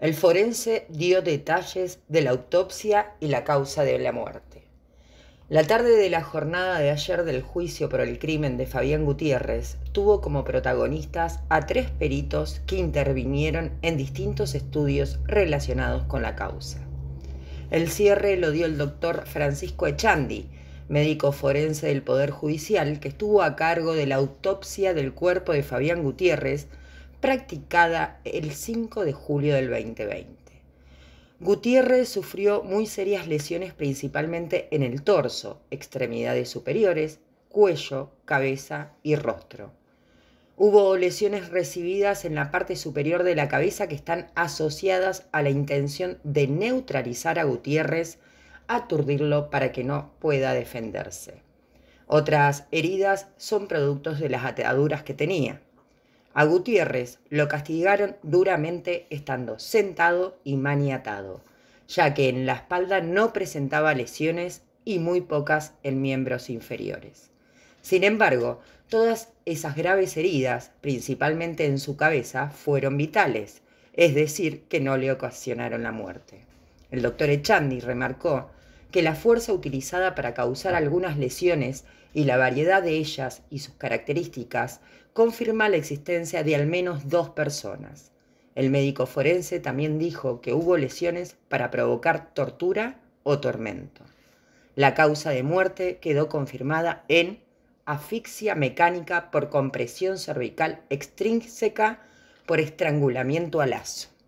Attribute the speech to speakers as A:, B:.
A: El forense dio detalles de la autopsia y la causa de la muerte. La tarde de la jornada de ayer del juicio por el crimen de Fabián Gutiérrez tuvo como protagonistas a tres peritos que intervinieron en distintos estudios relacionados con la causa. El cierre lo dio el doctor Francisco Echandi, médico forense del Poder Judicial, que estuvo a cargo de la autopsia del cuerpo de Fabián Gutiérrez, practicada el 5 de julio del 2020. Gutiérrez sufrió muy serias lesiones principalmente en el torso, extremidades superiores, cuello, cabeza y rostro. Hubo lesiones recibidas en la parte superior de la cabeza que están asociadas a la intención de neutralizar a Gutiérrez, aturdirlo para que no pueda defenderse. Otras heridas son productos de las ateaduras que tenía. A Gutiérrez lo castigaron duramente estando sentado y maniatado, ya que en la espalda no presentaba lesiones y muy pocas en miembros inferiores. Sin embargo, todas esas graves heridas, principalmente en su cabeza, fueron vitales, es decir, que no le ocasionaron la muerte. El doctor Echandi remarcó que la fuerza utilizada para causar algunas lesiones y la variedad de ellas y sus características confirma la existencia de al menos dos personas. El médico forense también dijo que hubo lesiones para provocar tortura o tormento. La causa de muerte quedó confirmada en asfixia mecánica por compresión cervical extrínseca por estrangulamiento a lazo.